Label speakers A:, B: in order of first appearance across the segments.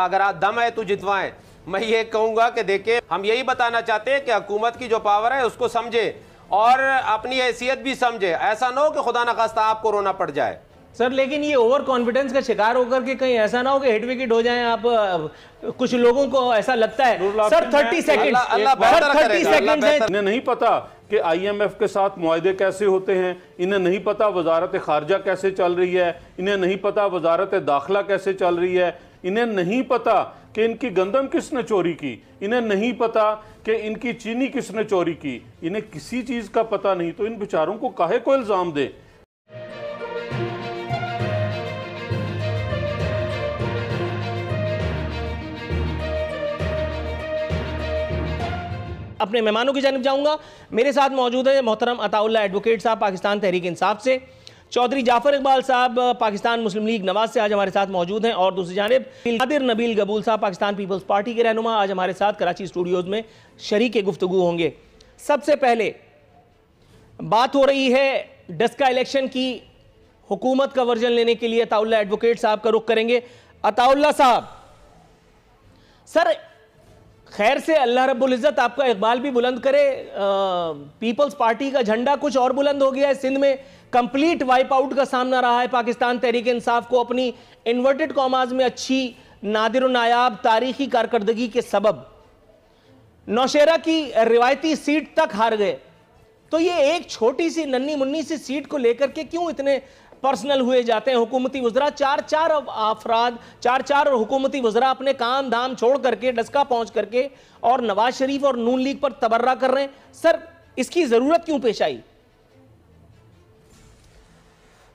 A: अगर आप दम है तो जितवाएं मैं ये कहूंगा कि देखिए हम यही बताना चाहते हैं कि हुकूमत की जो पावर है उसको समझे और अपनी हैसियत भी समझे ऐसा ना हो कि खुदा न खास्ता आपको
B: रोना पड़ जाए सर लेकिन ये ओवर कॉन्फिडेंस का शिकार होकर के कहीं ऐसा ना हो कि हिट विकेट हो जाए आप कुछ लोगों को ऐसा लगता है sir thirty second thirty second इन्हें
C: नहीं पता कि आईएमएफ के साथ मुआदे कैसे होते हैं इन्हें नहीं पता वजारत खारजा कैसे चल रही है इन्हें नहीं पता वजारत दाखिला कैसे चल रही है इन्हें नहीं पता कि इनकी गंदम किसने चोरी की इन्हें नहीं पता कि इनकी चीनी किसने चोरी की इन्हें किसी चीज़ का पता नहीं तो इन बेचारों को काहे को इल्ज़ाम दें
B: अपने मेहमानों की जानब जाऊँगा मेरे साथ मौजूद है मोहतरम अताउल्ला एडवोकेट साहब पाकिस्तान तहरीक इंसाफ से चौधरी जाफर इकबाल साहब पाकिस्तान मुस्लिम लीग नवाज से आज हमारे साथ मौजूद हैं और दूसरी जानब कादिर नबील गबूल साहब पाकिस्तान पीपल्स पार्टी के रहनुमा आज हमारे साथ कराची स्टूडियोज़ में शरीक गुफ्तु होंगे सबसे पहले बात हो रही है डस्का इलेक्शन की हुकूमत का वर्जन लेने के लिए अताउल्ला एडवोकेट साहब का रुख करेंगे अताउल्ला साहब सर खैर से अल्लाह रब्बुल्ज़त आपका इकबाल भी बुलंद करे पीपल्स पार्टी का झंडा कुछ और बुलंद हो गया है सिंध में कंप्लीट वाइप आउट का सामना रहा है पाकिस्तान तहरीक इंसाफ को अपनी इन्वर्टेड कॉमाज में अच्छी नादिर नायाब तारीखी कारकर्दगी के सबब नौशेरा की रिवायती सीट तक हार गए तो ये एक छोटी सी नन्नी मुन्नी सी सीट को लेकर के क्यों इतने पर्सनल हुए जाते हैं हुकूमती वजरा चार चार अफराद चार चार हुकूमती वजरा अपने काम धाम छोड़ करके डस्का पहुंच करके और नवाज शरीफ और नून लीग पर तबर्रा कर रहे हैं सर इसकी ज़रूरत क्यों पेश आई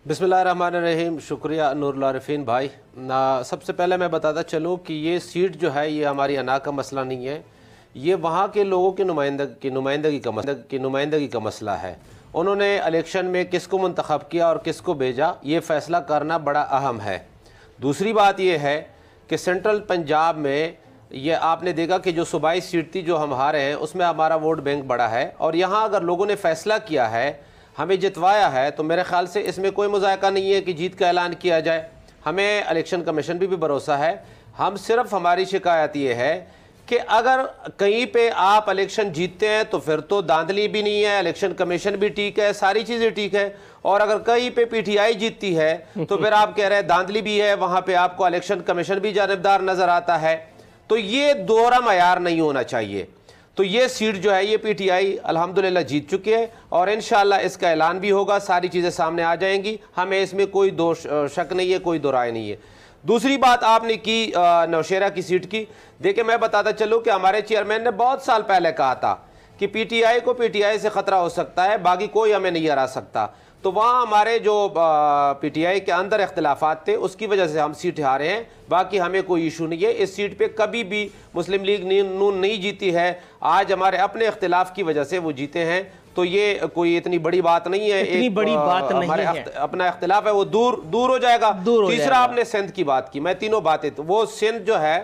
A: बिसमीम शुक्रिया नूरफिन भाई ना सबसे पहले मैं बताता चलूँ कि ये सीट जो है ये हमारी अना का मसला नहीं है ये वहाँ के लोगों के नुमाइंदगी की नुमाइंदगी का मसला की नुमाइंदगी का मसला है उन्होंने इलेक्शन में किसको मंतखब किया और किसको भेजा ये फ़ैसला करना बड़ा अहम है दूसरी बात यह है कि सेंट्रल पंजाब में ये आपने देखा कि जो सूबाई सीट थी जो हम हारे हैं उसमें हमारा वोट बैंक बड़ा है और यहाँ अगर लोगों ने फ़ैसला किया है हमें जितवाया है तो मेरे ख्याल से इसमें कोई मजायका नहीं है कि जीत का ऐलान किया जाए हमें इलेक्शन कमीशन भी, भी भरोसा है हम सिर्फ हमारी शिकायत ये है कि अगर कहीं पे आप इलेक्शन जीतते हैं तो फिर तो दांधली भी नहीं है इलेक्शन कमीशन भी ठीक है सारी चीज़ें ठीक है और अगर कहीं पे पीटीआई जीतती है तो फिर आप कह रहे हैं दांधली भी है वहां पे आपको इलेक्शन कमीशन भी जानबदार नज़र आता है तो ये दोहरा मैार नहीं होना चाहिए तो ये सीट जो है ये पीटीआई अल्हम्दुलिल्लाह जीत चुकी है और इन इसका ऐलान भी होगा सारी चीज़ें सामने आ जाएंगी हमें इसमें कोई दो शक नहीं है कोई दो राय नहीं है दूसरी बात आपने की नौशेरा की सीट की देखिए मैं बताता चलूँ कि हमारे चेयरमैन ने बहुत साल पहले कहा था कि पीटीआई को पीटीआई से ख़तरा हो सकता है बाकी कोई हमें नहीं हरा सकता तो वहाँ हमारे जो पीटीआई के अंदर अख्तिलाफात थे उसकी वजह से हम सीट हारे हैं बाकी हमें कोई इशू नहीं है इस सीट पे कभी भी मुस्लिम लीग नून नहीं जीती है आज हमारे अपने अख्तिलाफ़ की वजह से वो जीते हैं तो ये कोई इतनी बड़ी बात नहीं है इतनी बड़ी बात नहीं है अपना इख्तलाफ है वो दूर दूर हो जाएगा तीसरा आपने सिंध की बात की मैं तीनों बातें तो वो सिंध जो है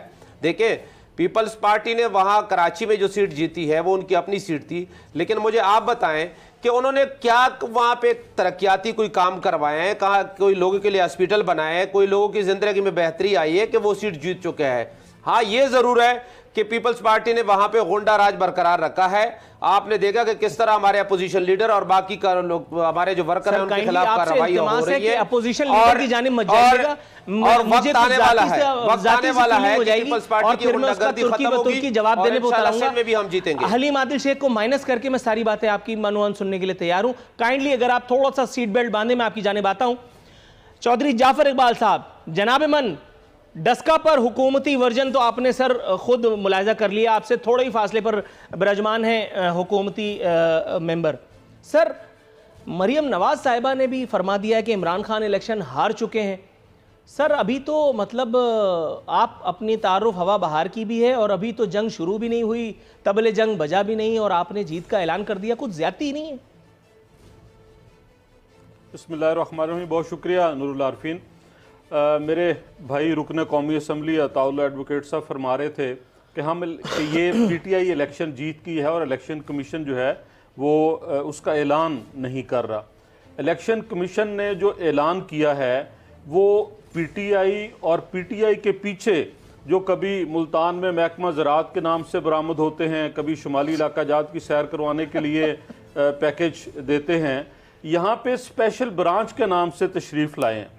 A: देखे पीपल्स पार्टी ने वहां कराची में जो सीट जीती है वो उनकी अपनी सीट थी लेकिन मुझे आप बताएं कि उन्होंने क्या वहां पे तरक्याती कोई काम करवाए हैं कहा कोई लोगों के लिए हॉस्पिटल बनाए हैं कोई लोगों की ज़िंदगी में बेहतरी आई है कि वो सीट जीत चुके हैं हाँ ये ज़रूर है कि पीपल्स पार्टी ने वहां पे गोंडा राज बरकरार रखा है आपने देखा कि किस तरह हमारे अपोजिशन लीडर और बाकी का लोग हमारे जो वर्कर हैं उनके खिलाफ कार्रवाई हो रही है अपोजिशन लीडर की जाने मत जाइएगा और वक्त तो आने वाला है वक्त आने वाला है
B: पीपल्स पार्टी की गुंडागर्दी खत्म होगी जवाब देने इलेक्शन में भी हम जीतेंगे हलीम आदिल शेख को माइनस करके मैं सारी बातें आपकी मनोहन सुनने के लिए तैयार हूँ काइंडली अगर आप थोड़ा सा सीट बेल्ट बांधे मैं आपकी जाने बाता हूँ चौधरी जाफर इकबाल साहब जनाब मन डस्का पर हुकूमती वर्जन तो आपने सर खुद मुलायजा कर लिया आपसे थोड़े ही फासले पर बराजमान है हुकूमती मेंबर सर मरियम नवाज साहिबा ने भी फरमा दिया है कि इमरान खान इलेक्शन हार चुके हैं सर अभी तो मतलब आप अपनी तारुफ हवा बहार की भी है और अभी तो जंग शुरू भी नहीं हुई तबले जंग बजा भी नहीं और आपने जीत
C: का ऐलान कर दिया कुछ ज़्यादा ही नहीं है बसमिल्ल बहुत शुक्रिया नूरुल आरफीन मेरे भाई रुकन कौमी असम्बली अताउल्ला एडवोकेट साहब फरमा रहे थे कि हम कि ये पीटीआई इलेक्शन जीत की है और इलेक्शन कमीशन जो है वो आ, उसका ऐलान नहीं कर रहा इलेक्शन कमीशन ने जो ऐलान किया है वो पीटीआई और पीटीआई के पीछे जो कभी मुल्तान में महकमा ज़रात के नाम से बरामद होते हैं कभी शुमाली इलाका जात की सैर करवाने के लिए पैकेज देते हैं यहाँ पे स्पेशल ब्रांच के नाम से तशरीफ़ लाए हैं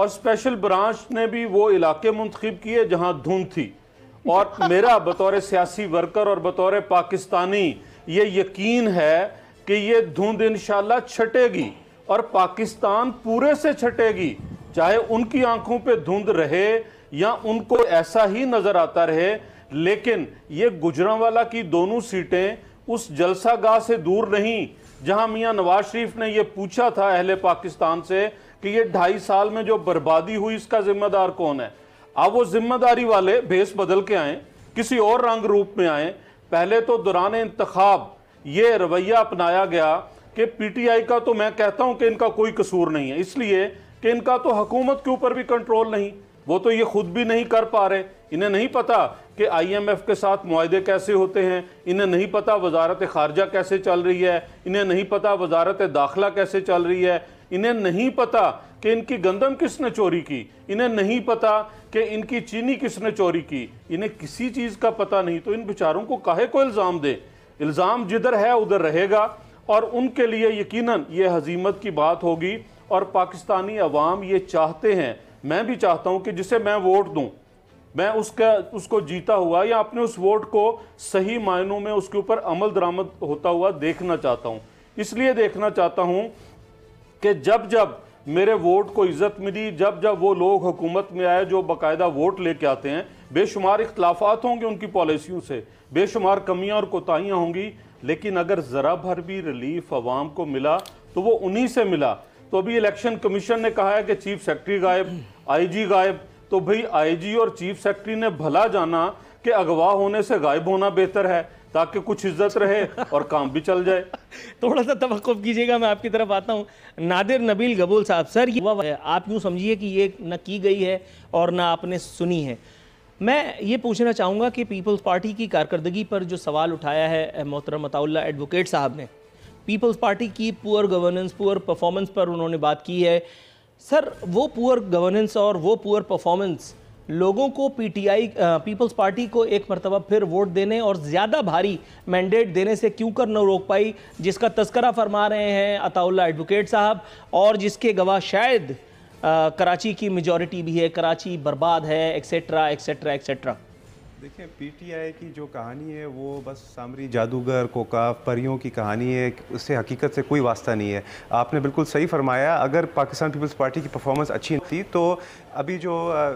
C: और स्पेशल ब्रांच ने भी वो इलाके मुंतखब किए जहाँ धुंध थी और मेरा बतौर सियासी वर्कर और बतौर पाकिस्तानी ये यकीन है कि ये धुंध इन छटेगी और पाकिस्तान पूरे से छटेगी चाहे उनकी आंखों पे धुंध रहे या उनको ऐसा ही नज़र आता रहे लेकिन ये गुजरावाला की दोनों सीटें उस गाह से दूर नहीं जहां मियां नवाज शरीफ ने यह पूछा था अहले पाकिस्तान से कि ये ढाई साल में जो बर्बादी हुई इसका जिम्मेदार कौन है अब वो जिम्मेदारी वाले भेस बदल के आए किसी और रंग रूप में आए पहले तो दौरान इंतखब ये रवैया अपनाया गया कि पीटीआई का तो मैं कहता हूं कि इनका कोई कसूर नहीं है इसलिए कि इनका तो हुकूमत के ऊपर भी कंट्रोल नहीं वो तो ये खुद भी नहीं कर पा रहे इन्हें नहीं पता कि आईएमएफ के साथ मुआदे कैसे होते हैं इन्हें नहीं पता वजारत खारजा कैसे चल रही है इन्हें नहीं पता वजारत दाखिला कैसे चल रही है इन्हें नहीं पता कि इनकी गंदम किसने चोरी की इन्हें नहीं पता कि इनकी चीनी किसने चोरी की इन्हें किसी चीज़ का पता नहीं तो इन बेचारों को काहे को इल्ज़ाम दे इल्ज़ाम जिधर है उधर रहेगा और उनके लिए यकीनन ये हजीमत की बात होगी और पाकिस्तानी अवाम ये चाहते हैं मैं भी चाहता हूँ कि जिसे मैं वोट दूँ मैं उसका उसको जीता हुआ या अपने उस वोट को सही मायनों में उसके ऊपर अमल दरामद होता हुआ देखना चाहता हूँ इसलिए देखना चाहता हूँ कि जब जब मेरे वोट को इज़्ज़त मिली जब जब वो लोग हुकूमत में आए जो बाकायदा वोट लेके आते हैं बेशुमार इख्लाफात होंगे उनकी पॉलिसियों से बेशुमार कमियाँ और कोताहियाँ होंगी लेकिन अगर ज़रा भर भी रिलीफ आवाम को मिला तो वो उन्हीं से मिला तो अभी इलेक्शन कमीशन ने कहा है कि चीफ सेक्रेटरी गायब आईजी गायब तो भाई आईजी और चीफ सेक्रेटरी ने भला जाना कि अगवा होने से गायब होना बेहतर है ताकि कुछ इज्जत रहे और काम भी चल जाए थोड़ा सा तवक्कुब कीजिएगा मैं आपकी तरफ आता हूँ नादिर नबील गबूल साहब
B: सर ये आप यूँ समझिए कि ये न की गई है और ना आपने सुनी है मैं ये पूछना चाहूँगा कि पीपल्स पार्टी की कारकर्दगी पर जो सवाल उठाया है मोहतरम अताउल्ला एडवोकेट साहब ने पीपल्स पार्टी की पुअर गवर्नेंस पुअर परफॉर्मेंस पर उन्होंने बात की है सर वो पुअर गवर्नेंस और वो पुअर परफॉर्मेंस लोगों को पीटीआई पीपल्स पार्टी को एक मरतबा फिर वोट देने और ज़्यादा भारी मैंडेट देने से क्यों कर न रोक पाई जिसका तस्करा फरमा रहे हैं अताउल्ला एडवोकेट साहब और जिसके गवाह शायद आ, कराची की मेजॉरिटी भी है कराची बर्बाद है एक्सेट्रा एक्सेट्रा एक्सेट्रा
D: देखिए पीटीआई की जो कहानी है वो बस सामरी जादूगर कोका परियों की कहानी है उससे हकीकत से कोई वास्ता नहीं है आपने बिल्कुल सही फरमाया अगर पाकिस्तान पीपल्स पार्टी की परफॉर्मेंस अच्छी थी तो अभी जो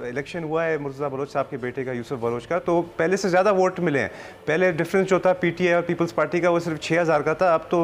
D: इलेक्शन हुआ है मुर्जा बलोच साहब के बेटे का यूसुफ बलोच का तो पहले से ज़्यादा वोट मिले हैं पहले डिफरेंस जो था पी और पीपल्स पार्टी का वो सिर्फ छः हज़ार का था अब तो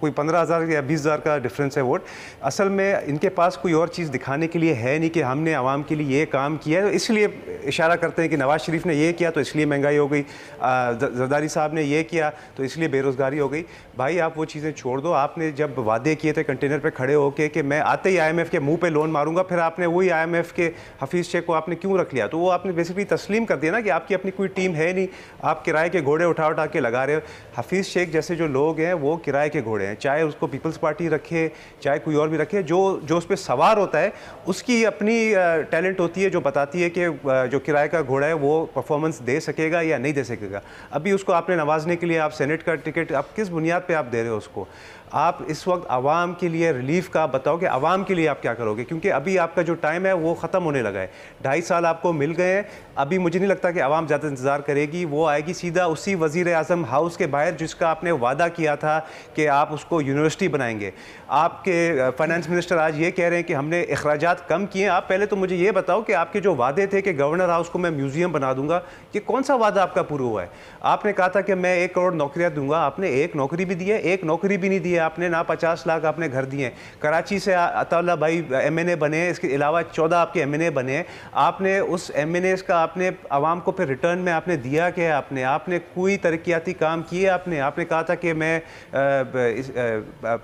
D: कोई पंद्रह हज़ार या बीस हज़ार का डिफरेंस है वोट असल में इनके पास कोई और चीज़ दिखाने के लिए है नहीं कि हमने आवाम के लिए ये काम किया है इसलिए इशारा करते हैं कि नवाज़ शरीफ ने ये किया तो इसलिए महंगाई हो गई जरदारी साहब ने ये किया तो इसलिए बेरोज़गारी हो गई भाई आप वो चीज़ें छोड़ दो आपने जब वादे किए थे कंटेनर पर खड़े होकर कि मैं आते ही आई के मुँह पर लोन मारूंगा फिर आपने वही आई के हफीज़ शेख को आपने क्यों रख लिया तो वो आपने बेसिकली तस्लीम कर दिया ना कि आपकी अपनी कोई टीम है नहीं आप किराए के घोड़े उठा उठा के लगा रहे हो हफीज़ शेख जैसे जो लोग हैं वो किराए के घोड़े हैं चाहे उसको पीपल्स पार्टी रखे चाहे कोई और भी रखे जो जो उस पर सवार होता है उसकी अपनी टैलेंट होती है जो बताती है कि जो किराए का घोड़ा है वो परफॉर्मेंस दे सकेगा या नहीं दे सकेगा अभी उसको आपने नवाजने के लिए आप सेनेट का टिकट आप किस बुनियाद पे आप दे रहे हो उसको आप इस वक्त आवाम के लिए रिलीफ का बताओ कि आवाम के लिए आप क्या करोगे क्योंकि अभी आपका जो टाइम है वो ख़त्म होने लगा है ढाई साल आपको मिल गए हैं अभी मुझे नहीं लगता कि आवाम ज़्यादा इंतज़ार करेगी वो आएगी सीधा उसी वज़ी अजम हाउस के बाहर जिसका आपने वादा किया था कि आप उसको यूनिवर्सिटी बनाएंगे आपके फाइनेंस मिनिस्टर आज ये कह रहे हैं कि हमने अखराज कम किए आप पहले तो मुझे ये बताओ कि आपके जो वादे थे कि गवर्नर गवर्नर हाउस को मैं म्यूजियम बना दूंगा ये कौन सा वादा आपका पूरा हुआ है आपने कहा था कि मैं एक करोड़ नौकरियां दूंगा आपने एक नौकरी भी दी है एक नौकरी भी नहीं दी है आपने ना पचास लाख आपने घर दिए कराची से अताउल्ला भाई एम बने इसके अलावा चौदह आपके एम बने आपने उस एम का आपने आवाम को फिर रिटर्न में आपने दिया क्या आपने आपने कोई तरक्याती काम किए आपने आपने कहा था कि मैं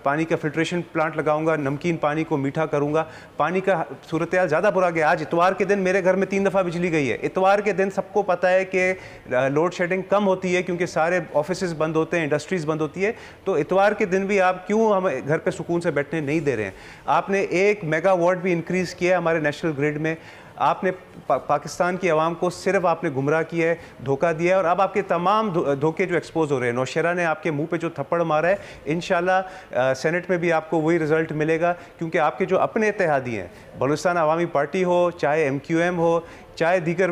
D: पानी का फिल्ट्रेशन प्लांट लगाऊंगा नमकीन पानी को मीठा करूंगा पानी का सूरत ज़्यादा बुरा गया आज इतवार के दिन मेरे घर में तीन दफ़ा बिजली चली गई है इतवार के दिन सबको पता है कि लोड शेडिंग कम होती है क्योंकि सारे ऑफिस बंद होते हैं इंडस्ट्रीज़ बंद होती है तो इतवार के दिन भी आप क्यों हमें घर पर सुकून से बैठने नहीं दे रहे हैं आपने एक मेगा वॉट भी इंक्रीज़ किया है हमारे नेशनल ग्रिड में आपने पा, पाकिस्तान की आवाम को सिर्फ आपने गुमराह किया है धोखा दिया है और अब आपके तमाम धोखे जो एक्सपोज हो रहे हैं नौशेरा ने आपके मुंह पे जो थप्पड़ मारा है इन सेनेट में भी आपको वही रिजल्ट मिलेगा क्योंकि आपके जो अपने इतिहादी हैं बलुस्तान अवामी पार्टी हो चाहे एम हो चाहे दीगर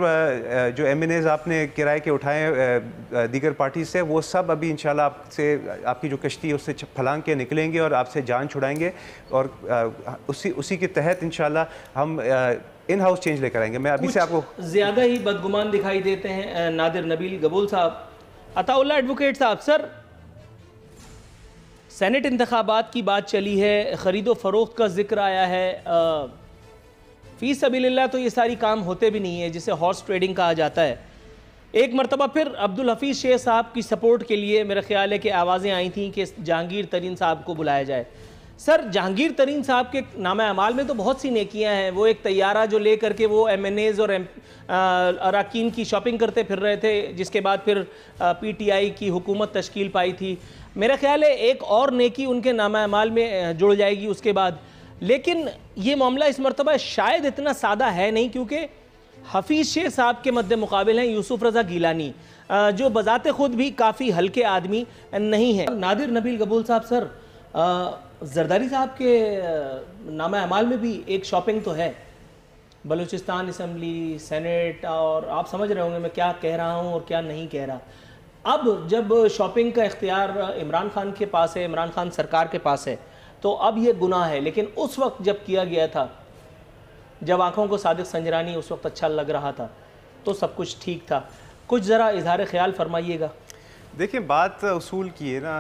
D: जो एम आपने किराए के उठाए दीगर पार्टी से वो सब अभी इन आपसे आपकी जो कश्ती है उससे फलांग के निकलेंगे और आपसे जान छुड़ाएंगे और उसी उसी के तहत इन हम इन हाउस चेंज लेकर आएंगे मैं अभी से आपको
B: ज़्यादा ही बदगुमान दिखाई देते हैं नादिर नबील गबूल साहब अताउल्ला एडवोकेट साहब सर सेनेट इंतबात की बात चली है ख़रीदो फरोख्त का जिक्र आया है आ, फ़ी सबील्ला तो ये सारी काम होते भी नहीं है जिसे हॉर्स ट्रेडिंग कहा जाता है एक मरतबा फिर अब्दुल हफीज़ शेख साहब की सपोर्ट के लिए मेरा ख्याल है कि आवाज़ें आई थी कि जहांगीर तरीन साहब को बुलाया जाए सर जहांगीर तरीन साहब के नाम अमाल में तो बहुत सी नेकियां हैं वो एक तैयारा जो ले करके वो एम एन एज़ और एम अरकान की शॉपिंग करते फिर रहे थे जिसके बाद फिर पी टी आई की हुकूमत तश्कील पाई थी मेरा ख्याल है एक और नेकी उनके नामा अमाल में जुड़ जाएगी उसके बाद लेकिन ये मामला इस मरतबा शायद इतना सादा है नहीं क्योंकि हफीज़ शेख साहब के मद्द मुकाबले हैं यूसुफ रज़ा गीलानी जो बजाते ख़ुद भी काफ़ी हल्के आदमी नहीं है नादिर नबील कबूल साहब सर जरदारी साहब के नामा अमाल में भी एक शॉपिंग तो है बलूचिस्तान इसम्बली सेनेट और आप समझ रहे होंगे मैं क्या कह रहा हूँ और क्या नहीं कह रहा अब जब शॉपिंग का इख्तियार इमरान खान के पास है इमरान खान सरकार के पास है तो अब ये गुनाह है लेकिन उस वक्त जब किया गया था जब आँखों को सादिक संजरानी उस वक्त अच्छा लग रहा था तो सब कुछ ठीक था कुछ ज़रा इजहार ख्याल फरमाइएगा
D: देखिए बात उसूल की है ना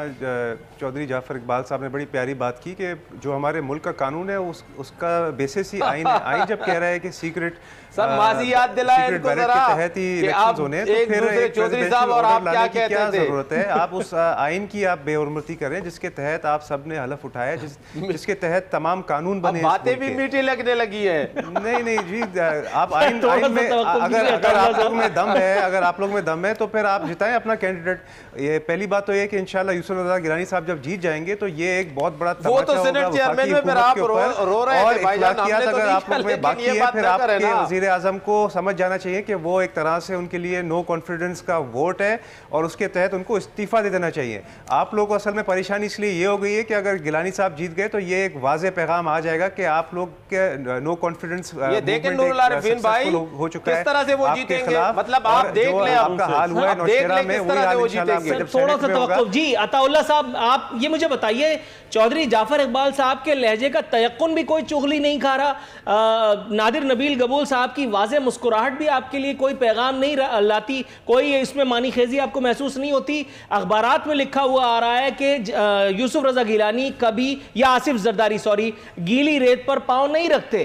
D: चौधरी जाफर इकबाल साहब ने बड़ी प्यारी बात की कि जो हमारे मुल्क का कानून है उस उसका बेसिस ही आईन है आईन जब कह रहा है कि सीक्रेट सर माजी याद दिलाए इनको जरा के तहत ही इलेक्शंस होने हैं तो फिर चौधरी साहब और आप क्या कहते क्या जरूरत है आप उस आइन की आप बेहरमती करें जिसके तहत आप सब ने हलफ उठाया जिस जिसके तहत तमाम कानून बने बातें भी मीठी लगने लगी है नहीं नहीं जी आप आईन में अगर अगर आप लोग में दम है अगर आप लोग में दम है तो फिर आप जिताएं अपना कैंडिडेट ये पहली बात तो ये कि इंशाल्लाह यूसुफ रजा गिलानी साहब जब जीत जाएंगे तो ये एक बहुत बड़ा वो तो सेनेट चेयरमैन में फिर आप रो, रो रहे हमने तो अगर आप लोग में बाकी है फिर आपके वजीर आजम को समझ जाना चाहिए कि वो एक तरह से उनके लिए नो कॉन्फिडेंस का वोट है और उसके तहत उनको इस्तीफ़ा दे देना चाहिए आप लोग को असल में परेशानी इसलिए ये हो गई है कि अगर गिलानी साहब जीत गए तो ये एक वाज पैगाम आ जाएगा कि आप लोग के नो कॉन्फिडेंस हो चुका है मतलब आप देख लें आपका हाल हुआ है नौशेरा में वही हाल होंगे जब थोड़ा सा तो
B: जी अताउल्ला साहब आप ये मुझे बताइए चौधरी जाफर इकबाल साहब के लहजे का तयकुन भी कोई चुगली नहीं खा रहा आ, नादिर नबील गबूल साहब की वाज मुस्कुराहट भी आपके लिए कोई पैगाम नहीं लाती कोई इसमें मानी खेजी आपको महसूस नहीं होती अखबार में लिखा हुआ आ रहा है कि यूसुफ रजा गिलानी कभी या आसिफ जरदारी सॉरी गीली रेत पर पाँव नहीं रखते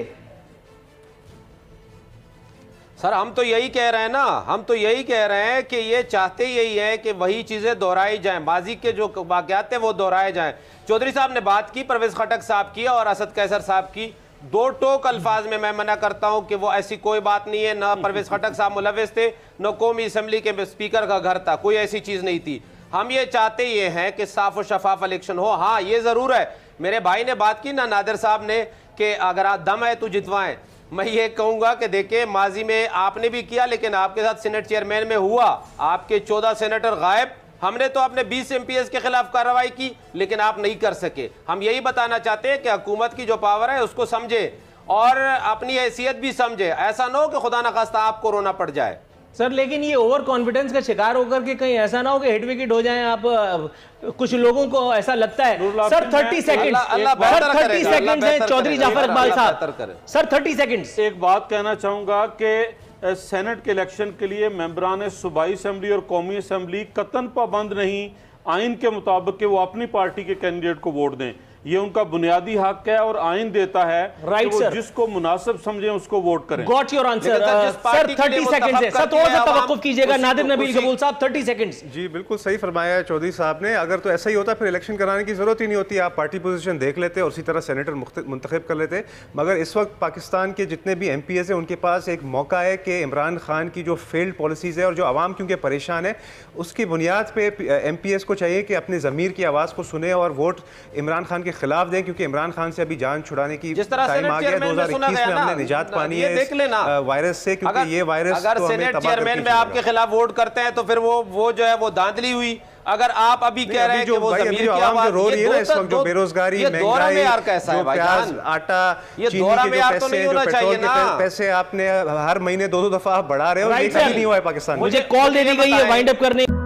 B: सर हम तो यही कह रहे हैं ना हम
A: तो यही कह रहे हैं कि ये चाहते यही है कि वही चीज़ें दोहराई जाएं माजी के जो वाक्यात है वो दोहराए जाएं चौधरी साहब ने बात की परवेज़ खटक साहब की और असद कैसर साहब की दो टोक अल्फाज में मैं मना करता हूँ कि वो ऐसी कोई बात नहीं है ना परवेज़ खटक साहब मुलविस थे न कौमी असम्बली के स्पीकर का घर था कोई ऐसी चीज़ नहीं थी हम ये चाहते ये हैं कि साफ और शफाफ इलेक्शन हो हाँ ये ज़रूर है मेरे भाई ने बात की ना नादिर साहब ने कि अगर आप दम है तो जितवाएं मैं ये कहूंगा कि देखिए माजी में आपने भी किया लेकिन आपके साथ सीनेट चेयरमैन में हुआ आपके चौदह सेनेटर गायब हमने तो अपने 20 एम के खिलाफ कार्रवाई की लेकिन आप नहीं कर सके हम यही बताना चाहते हैं कि हुकूमत की जो पावर है उसको समझे और अपनी हैसियत भी समझे ऐसा ना हो कि खुदा न खास्ता आप कोरोना पड़ जाए
B: सर लेकिन ये ओवर कॉन्फिडेंस का शिकार होकर के कहीं ऐसा ना हो कि हिट विकेट हो जाए आप कुछ लोगों को ऐसा लगता है sir thirty second sir thirty second है चौधरी जाफर इकबाल
C: साहब सर थर्टी सेकेंड एक बात कहना चाहूंगा कि सेनेट के इलेक्शन के लिए मेम्बरान सूबाई असम्बली और कौमी असम्बली कतन पाबंद नहीं आइन के मुताबिक वो अपनी पार्टी के कैंडिडेट को वोट दें ये उनका बुनियादी हक है और आइन देता है राइट right, जिसको मुनासिब समझे उसको वोट करें got your answer sir thirty uh, second कीजिएगा नादिर नबील कबूल साहब थर्टी
D: सेकंड जी बिल्कुल सही फरमाया है चौधरी साहब ने अगर तो ऐसा ही होता फिर इलेक्शन कराने की जरूरत ही नहीं होती आप पार्टी पोजिशन देख लेते और उसी तरह सेनेटर मुंतब कर लेते मगर इस वक्त पाकिस्तान के जितने भी एम हैं उनके पास एक मौका है कि इमरान खान की जो फेल्ड पॉलिसीज़ है और जो आवाम क्योंकि परेशान है उसकी बुनियाद पर एम uh, को चाहिए कि अपने ज़मीर की आवाज़ को सुने और वोट इमरान खान के के खिलाफ दें क्योंकि इमरान खान से अभी जान छुड़ाने की जिस तरह से आ गया दो हजार इक्कीस में हमने निजात पानी है देख लेना वायरस से क्योंकि ये वायरस अगर सेनेट चेयरमैन में आपके
A: खिलाफ वोट करते हैं तो फिर वो वो जो है वो दांधली हुई अगर आप अभी कह रहे हैं कि वो जमीर की आवाज रो रही है ना इस तो वक्त जो बेरोजगारी महंगाई कैसा है प्याज
D: आटा ये दौरा में तो नहीं होना चाहिए ना पैसे आपने हर महीने दो दो दफा बढ़ा रहे हो नहीं हुआ है पाकिस्तान मुझे कॉल देने गई है वाइंड
B: अप करने